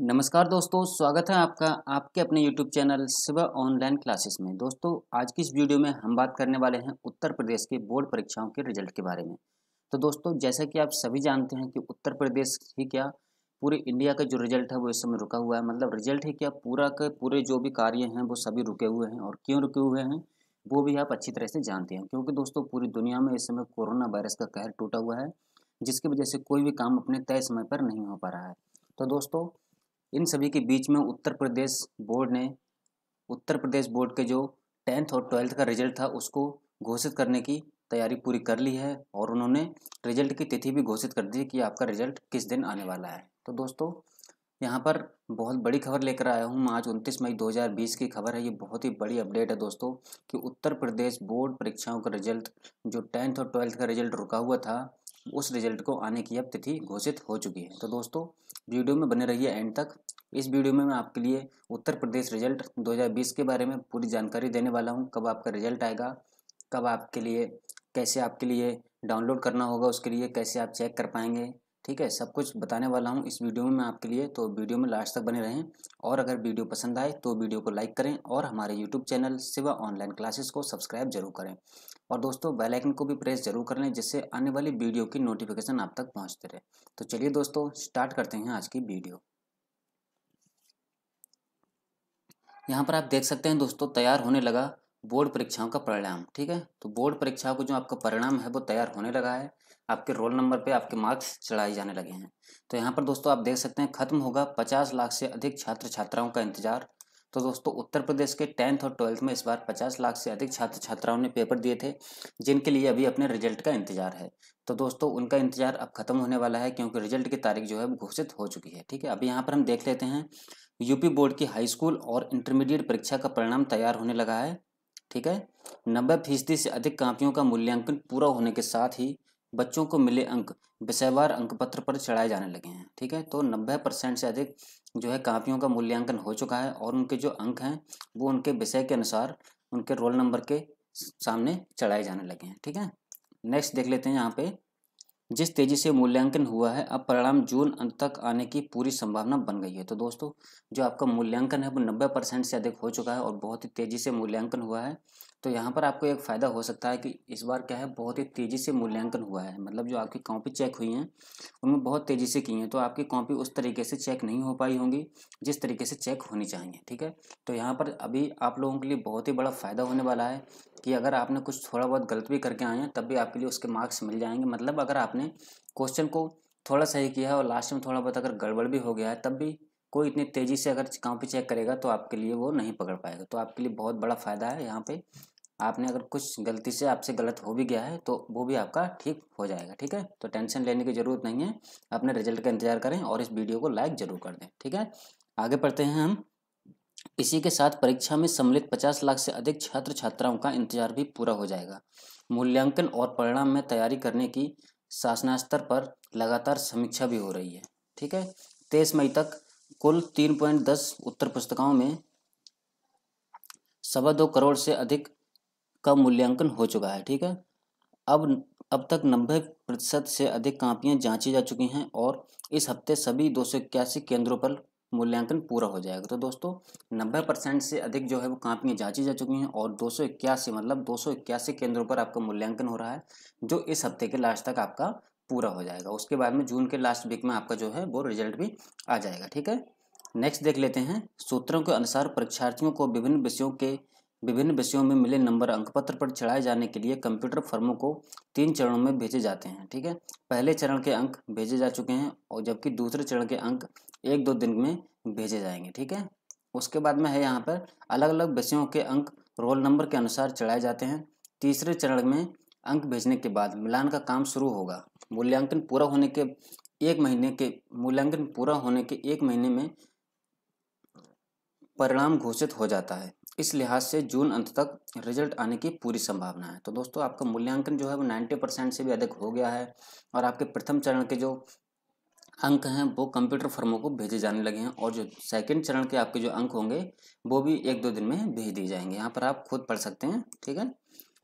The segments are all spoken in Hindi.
नमस्कार दोस्तों स्वागत है आपका आपके अपने YouTube channel Shiva online classes में दोस्तों आज की इस वीडियो में हम बात करने वाले हैं उत्तर प्रदेश के बोर्ड परीक्षाओं के रिजल्ट के बारे में तो दोस्तों जैसा कि आप सभी जानते हैं कि उत्तर प्रदेश ही क्या पूरे इंडिया का जो रिजल्ट है वो इस समय रुका हुआ है मतलब रिजल्ट है क्या पूरा के पूरे जो भी कार्य हैं वो सभी रुके हुए हैं और क्यों रुके हुए हैं वो भी आप अच्छी तरह से जानते हैं क्योंकि दोस्तों पूरी दुनिया में इस समय कोरोना वायरस का कहर टूटा हुआ है जिसकी वजह से कोई भी काम अपने तय समय पर नहीं हो पा रहा है तो दोस्तों इन सभी के बीच में उत्तर प्रदेश बोर्ड ने उत्तर प्रदेश बोर्ड के जो टेंथ और ट्वेल्थ का रिजल्ट था उसको घोषित करने की तैयारी पूरी कर ली है और उन्होंने रिजल्ट की तिथि भी घोषित कर दी कि आपका रिजल्ट किस दिन आने वाला है तो दोस्तों यहाँ पर बहुत बड़ी खबर लेकर आया हूँ आज 29 मई 2020 की खबर है ये बहुत ही बड़ी अपडेट है दोस्तों कि उत्तर प्रदेश बोर्ड परीक्षाओं का रिजल्ट जो टेंथ और ट्वेल्थ का रिजल्ट रुका हुआ था उस रिजल्ट को आने की अब तिथि घोषित हो चुकी है तो दोस्तों वीडियो में बने रहिए एंड तक इस वीडियो में मैं आपके लिए उत्तर प्रदेश रिजल्ट 2020 के बारे में पूरी जानकारी देने वाला हूँ कब आपका रिजल्ट आएगा कब आपके लिए कैसे आपके लिए डाउनलोड करना होगा उसके लिए कैसे आप चेक कर पाएंगे ठीक है सब कुछ बताने वाला हूँ इस वीडियो में मैं आपके लिए तो वीडियो में लास्ट तक बने रहें और अगर वीडियो पसंद आए तो वीडियो को लाइक करें और हमारे YouTube channel Shiva online classes को सब्सक्राइब जरूर करें और दोस्तों बेल आइकन को भी प्रेस जरूर कर लें जिससे आने वाली वीडियो की नोटिफिकेशन आप तक पहुँचते रहे तो चलिए दोस्तों स्टार्ट करते हैं आज की वीडियो यहाँ पर आप देख सकते हैं दोस्तों तैयार होने लगा बोर्ड परीक्षाओं का परिणाम ठीक है तो बोर्ड परीक्षाओं का जो आपका परिणाम है वो तैयार होने लगा है आपके रोल नंबर पे आपके मार्क्स चढ़ाए जाने लगे हैं तो यहाँ पर दोस्तों आप देख सकते हैं खत्म होगा पचास लाख से अधिक छात्र छात्राओं का इंतजार तो दोस्तों उत्तर प्रदेश के टेंथ और ट्वेल्थ में इस बार पचास लाख से अधिक छात्र छात्राओं ने पेपर दिए थे जिनके लिए अभी अपने रिजल्ट का इंतजार है तो दोस्तों उनका इंतजार अब खत्म होने वाला है क्योंकि रिजल्ट की तारीख जो है घोषित हो चुकी है ठीक है अभी यहाँ पर हम देख लेते हैं यूपी बोर्ड की हाई स्कूल और इंटरमीडिएट परीक्षा का परिणाम तैयार होने लगा है ठीक है नब्बे फीसदी से अधिक कापियों का मूल्यांकन पूरा होने के साथ ही बच्चों को मिले अंक विषयवार अंक पत्र पर चढ़ाए जाने लगे हैं ठीक है तो नब्बे परसेंट से अधिक जो है कापियों का मूल्यांकन हो चुका है और उनके जो अंक हैं वो उनके विषय के अनुसार उनके रोल नंबर के सामने चढ़ाए जाने लगे हैं ठीक है नेक्स्ट देख लेते हैं यहाँ पे जिस तेजी से मूल्यांकन हुआ है अब परिणाम जून अंत तक आने की पूरी संभावना बन गई है तो दोस्तों जो आपका मूल्यांकन है वो नब्बे परसेंट से अधिक हो चुका है और बहुत ही तेजी से मूल्यांकन हुआ है तो यहाँ पर आपको एक फ़ायदा हो सकता है कि इस बार क्या है बहुत ही तेज़ी से मूल्यांकन हुआ है मतलब जो आपकी कॉपी चेक हुई हैं उनमें बहुत तेज़ी से की हैं तो आपकी कॉपी उस तरीके से चेक नहीं हो पाई होंगी जिस तरीके से चेक होनी चाहिए ठीक है तो यहाँ पर अभी आप लोगों के लिए बहुत ही बड़ा फ़ायदा होने वाला है कि अगर आपने कुछ थोड़ा बहुत गलत भी करके आए हैं तब भी आपके लिए उसके मार्क्स मिल जाएंगे मतलब अगर आपने क्वेश्चन को थोड़ा सही किया है और लास्ट में थोड़ा बहुत अगर गड़बड़ भी हो गया है तब भी कोई इतनी तेज़ी से अगर कॉपी चेक करेगा तो आपके लिए वो नहीं पकड़ पाएगा तो आपके लिए बहुत बड़ा फ़ायदा है यहाँ पे आपने अगर कुछ गलती से आपसे गलत हो भी गया है तो वो भी आपका ठीक हो जाएगा ठीक है तो टेंशन लेने की ज़रूरत नहीं है अपने रिजल्ट का इंतजार करें और इस वीडियो को लाइक ज़रूर कर दें ठीक है आगे पढ़ते हैं हम इसी के साथ परीक्षा में सम्मिलित पचास लाख से अधिक छात्र छात्राओं का इंतजार भी पूरा हो जाएगा मूल्यांकन और परिणाम में तैयारी करने की शासनास्तर पर लगातार समीक्षा भी हो रही है ठीक है तेईस मई तक कुल तीन पॉइंट दस उत्तर पुस्तकों में सवा दो करोड़ से अधिक का मूल्यांकन हो चुका है ठीक है अब अब तक नब्बे प्रतिशत से अधिक कापियाँ जांची जा चुकी हैं और इस हफ्ते सभी दो सौ इक्यासी केंद्रों पर मूल्यांकन पूरा हो जाएगा तो दोस्तों नब्बे परसेंट से अधिक जो है वो कापियाँ जांची जा चुकी हैं और दो सौ इक्यासी मतलब दो सौ इक्यासी केंद्रों पर आपका मूल्यांकन हो रहा है जो इस हफ्ते के लास्ट तक आपका पूरा हो जाएगा उसके बाद में जून के लास्ट वीक में आपका जो है वो रिजल्ट भी आ जाएगा ठीक है नेक्स्ट देख लेते हैं सूत्रों के अनुसार परीक्षार्थियों को विभिन्न विषयों के विभिन्न विषयों में मिले नंबर अंकपत्र पर चढ़ाए जाने के लिए कंप्यूटर फर्मों को तीन चरणों में भेजे जाते हैं ठीक है पहले चरण के अंक भेजे जा चुके हैं और जबकि दूसरे चरण के अंक एक दो दिन में भेजे जाएंगे ठीक है उसके बाद में है यहाँ पर अलग अलग विषयों के अंक रोल नंबर के अनुसार चढ़ाए जाते हैं तीसरे चरण में अंक भेजने के बाद मिलान का काम शुरू होगा मूल्यांकन पूरा होने के एक महीने के मूल्यांकन पूरा होने के एक महीने में परिणाम घोषित हो जाता है इस लिहाज से जून अंत तक रिजल्ट आने की पूरी संभावना है तो दोस्तों आपका मूल्यांकन जो है वो नाइन्टी परसेंट से भी अधिक हो गया है और आपके प्रथम चरण के जो अंक हैं वो कंप्यूटर फर्मों को भेजे जाने लगे हैं और जो सेकंड चरण के आपके जो अंक होंगे वो भी एक दो दिन में भेज दिए जाएंगे यहाँ पर आप खुद पढ़ सकते हैं ठीक है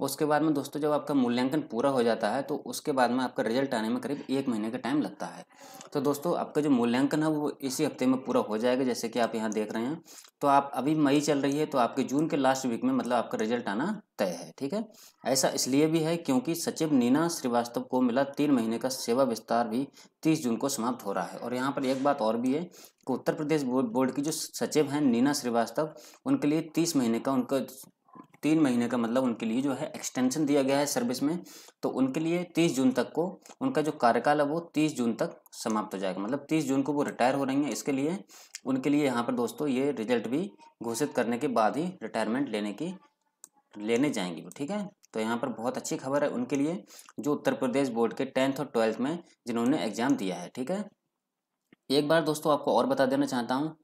उसके बाद में दोस्तों जब आपका मूल्यांकन पूरा हो जाता है तो उसके बाद में आपका रिजल्ट आने में करीब एक महीने का टाइम लगता है तो दोस्तों आपका जो मूल्यांकन है वो इसी हफ्ते में पूरा हो जाएगा जैसे कि आप यहाँ देख रहे हैं तो आप अभी मई चल रही है तो आपके जून के लास्ट वीक में मतलब आपका रिजल्ट आना तय है ठीक है ऐसा इसलिए भी है क्योंकि सचिव नीना श्रीवास्तव को मिला तीन महीने का सेवा विस्तार भी तीस जून को समाप्त हो रहा है और यहाँ पर एक बात और भी है कि उत्तर प्रदेश बोर्ड की जो सचिव हैं नीना श्रीवास्तव उनके लिए तीस महीने का उनका तीन महीने का मतलब उनके लिए जो है एक्सटेंशन दिया गया है सर्विस में तो उनके लिए तीस जून तक को उनका जो कार्यकाल है वो तीस जून तक समाप्त हो जाएगा मतलब तीस जून को वो रिटायर हो रही हैं इसके लिए उनके लिए यहाँ पर दोस्तों ये रिजल्ट भी घोषित करने के बाद ही रिटायरमेंट लेने की लेने जाएंगी वो ठीक है तो यहाँ पर बहुत अच्छी खबर है उनके लिए जो उत्तर प्रदेश बोर्ड के टेंथ और ट्वेल्थ में जिन्होंने एग्जाम दिया है ठीक है एक बार दोस्तों आपको और बता देना चाहता हूँ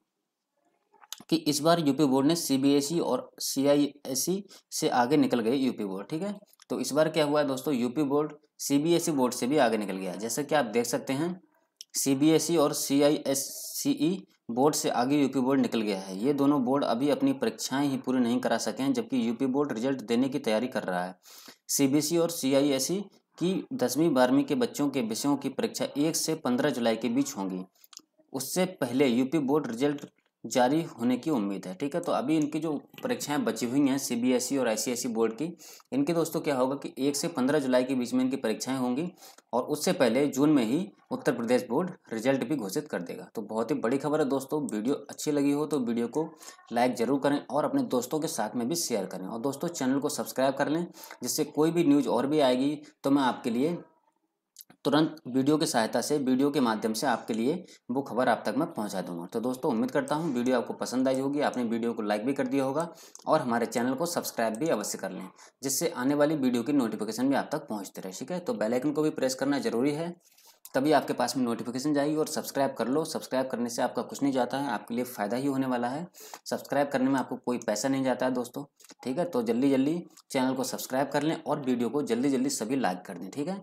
कि इस बार यूपी बोर्ड ने सीबीएसई और सीआईएसई से आगे निकल गई यूपी बोर्ड ठीक है तो इस बार क्या हुआ है दोस्तों यूपी बोर्ड सीबीएसई बोर्ड से भी आगे निकल गया जैसे कि आप देख सकते हैं सीबीएसई और सीआईएससीई बोर्ड से आगे यूपी बोर्ड निकल गया है ये दोनों बोर्ड अभी अपनी परीक्षाएं ही पूरी नहीं करा सके हैं जबकि यूपी बोर्ड रिजल्ट देने की तैयारी कर रहा है सीबीएसई और सीआईएसई की दसवीं बारहवीं के बच्चों के विषयों की परीक्षा एक से पंद्रह जुलाई के बीच होंगी उससे पहले यूपी बोर्ड रिजल्ट जारी होने की उम्मीद है ठीक है तो अभी इनकी जो परीक्षाएं बची हुई हैं सीबीएसई e और आईसीएसई e बोर्ड की इनके दोस्तों क्या होगा कि एक से पंद्रह जुलाई के बीच में इनकी परीक्षाएं होंगी और उससे पहले जून में ही उत्तर प्रदेश बोर्ड रिजल्ट भी घोषित कर देगा तो बहुत ही बड़ी खबर है दोस्तों वीडियो अच्छी लगी हो तो वीडियो को लाइक ज़रूर करें और अपने दोस्तों के साथ में भी शेयर करें और दोस्तों चैनल को सब्सक्राइब कर लें जिससे कोई भी न्यूज़ और भी आएगी तो मैं आपके लिए तुरंत वीडियो की सहायता से वीडियो के माध्यम से आपके लिए वो खबर आप तक मैं पहुंचा दूंगा तो दोस्तों उम्मीद करता हूं वीडियो आपको पसंद आई होगी आपने वीडियो को लाइक भी कर दिया होगा और हमारे चैनल को सब्सक्राइब भी अवश्य कर लें जिससे आने वाली वीडियो की नोटिफिकेशन भी आप तक पहुँचते रहे ठीक है तो बेलाइकन को भी प्रेस करना जरूरी है तभी आपके पास में नोटिफिकेशन जाएगी और सब्सक्राइब कर लो सब्सक्राइब करने से आपका कुछ नहीं जाता है आपके लिए फ़ायदा ही होने वाला है सब्सक्राइब करने में आपको कोई पैसा नहीं जाता है दोस्तों ठीक है तो जल्दी जल्दी चैनल को सब्सक्राइब कर लें और वीडियो को जल्दी जल्दी सभी लाइक कर दें ठीक है